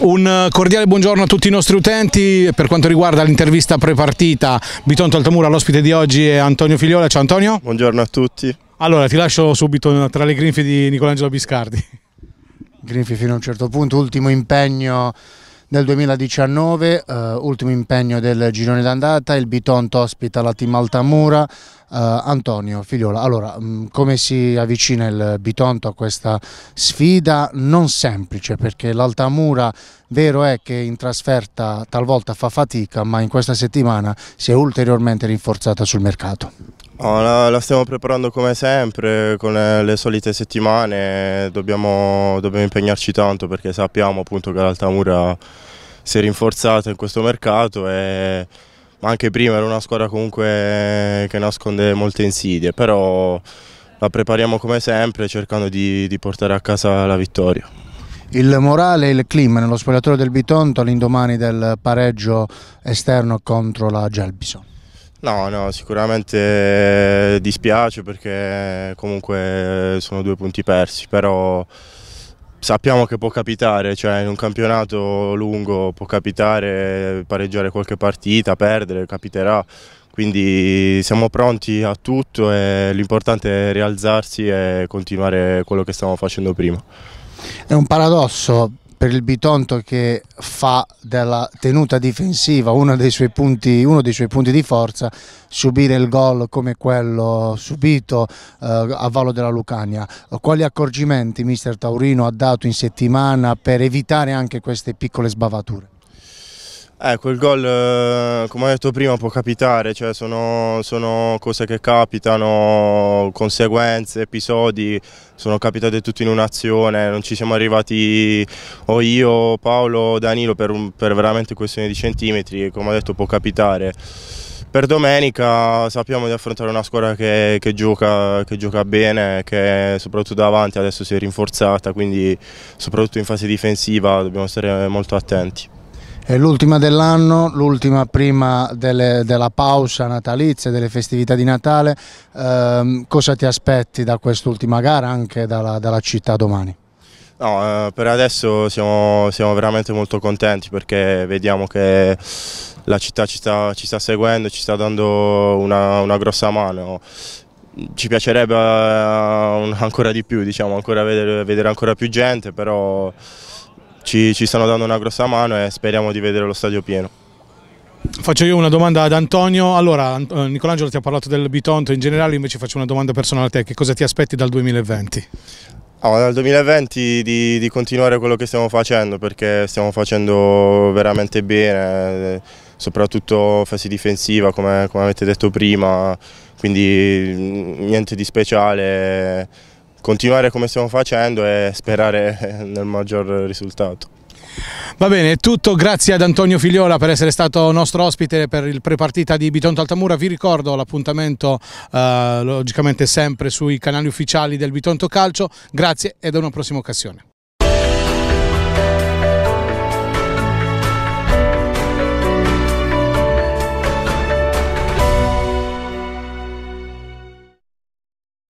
Un cordiale buongiorno a tutti i nostri utenti, per quanto riguarda l'intervista prepartita Bitonto Altamura, l'ospite di oggi è Antonio Figliola, ciao Antonio. Buongiorno a tutti. Allora ti lascio subito tra le grinfie di Nicolangelo Biscardi. Grinfie fino a un certo punto, ultimo impegno nel 2019, eh, ultimo impegno del girone d'andata, il Bitonto ospita la team Altamura, eh, Antonio Figliola, allora mh, mm, come si avvicina il Bitonto a questa sfida non semplice perché l'Altamura vero è che in trasferta talvolta fa fatica ma in questa settimana si è ulteriormente rinforzata sul mercato. No, oh, la, la, stiamo preparando come sempre, con eh, le solite settimane, dobbiamo, dobbiamo impegnarci tanto perché sappiamo appunto che l'Altamura si è rinforzata in questo mercato e anche prima era una squadra comunque che nasconde molte insidie, però la prepariamo come sempre cercando di, di portare a casa la vittoria il morale e il clima nello spogliatore del Bitonto all'indomani del pareggio esterno contro la Gelbison. No, no, sicuramente dispiace perché comunque sono due punti persi, però sappiamo che può capitare, cioè in un campionato lungo può capitare pareggiare qualche partita, perdere, capiterà, quindi siamo pronti a tutto e l'importante è rialzarsi e continuare quello che stavamo facendo prima. È un paradosso per il Bitonto che fa della tenuta difensiva uno dei suoi punti, dei suoi punti di forza, subire il gol come quello subito eh, a Valo della Lucania. Quali accorgimenti mister Taurino ha dato in settimana per evitare anche queste piccole sbavature? Eh, quel gol, eh, come ho detto prima, può capitare, cioè sono, sono, cose che capitano, conseguenze, episodi, sono capitate tutte in un'azione, non ci siamo arrivati o io, Paolo, o Danilo per, un, per veramente questione di centimetri come ho detto può capitare. Per domenica sappiamo di affrontare una squadra che, che, gioca, che gioca bene, che soprattutto davanti adesso si è rinforzata, quindi soprattutto in fase difensiva dobbiamo stare molto attenti. È l'ultima dell'anno, l'ultima prima delle, della pausa natalizia, delle festività di Natale. Eh, cosa ti aspetti da quest'ultima gara, anche dalla, dalla città domani? No, eh, per adesso siamo, siamo, veramente molto contenti perché vediamo che la città ci sta, ci sta seguendo, ci sta dando una, una grossa mano. Ci piacerebbe eh, ancora di più, diciamo, ancora vedere, vedere ancora più gente, però ci, ci stanno dando una grossa mano e speriamo di vedere lo stadio pieno. Faccio io una domanda ad Antonio, allora Nicolangelo eh, ti ha parlato del Bitonto, in generale invece faccio una domanda personale a te, che cosa ti aspetti dal 2020? Oh, dal 2020 di, di, continuare quello che stiamo facendo perché stiamo facendo veramente bene, eh, soprattutto fase difensiva come, come avete detto prima, quindi mm, niente di speciale continuare come stiamo facendo e sperare nel maggior risultato. Va bene, è tutto, grazie ad Antonio Figliola per essere stato nostro ospite per il prepartita di Bitonto Altamura, vi ricordo l'appuntamento eh, logicamente sempre sui canali ufficiali del Bitonto Calcio, grazie ed a una prossima occasione.